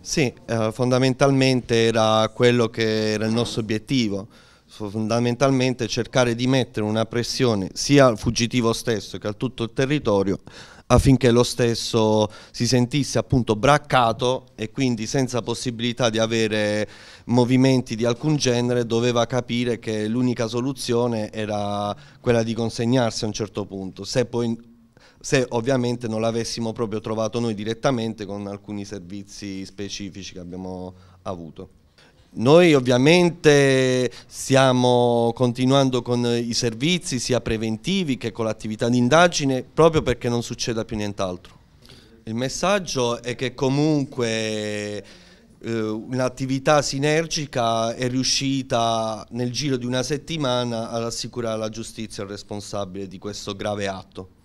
Sì, eh, fondamentalmente era quello che era il nostro obiettivo, fondamentalmente cercare di mettere una pressione sia al fuggitivo stesso che a tutto il territorio affinché lo stesso si sentisse appunto braccato e quindi senza possibilità di avere movimenti di alcun genere doveva capire che l'unica soluzione era quella di consegnarsi a un certo punto. Se poi se ovviamente non l'avessimo proprio trovato noi direttamente con alcuni servizi specifici che abbiamo avuto. Noi ovviamente stiamo continuando con i servizi sia preventivi che con l'attività di indagine proprio perché non succeda più nient'altro. Il messaggio è che comunque eh, un'attività sinergica è riuscita nel giro di una settimana ad assicurare la giustizia al responsabile di questo grave atto.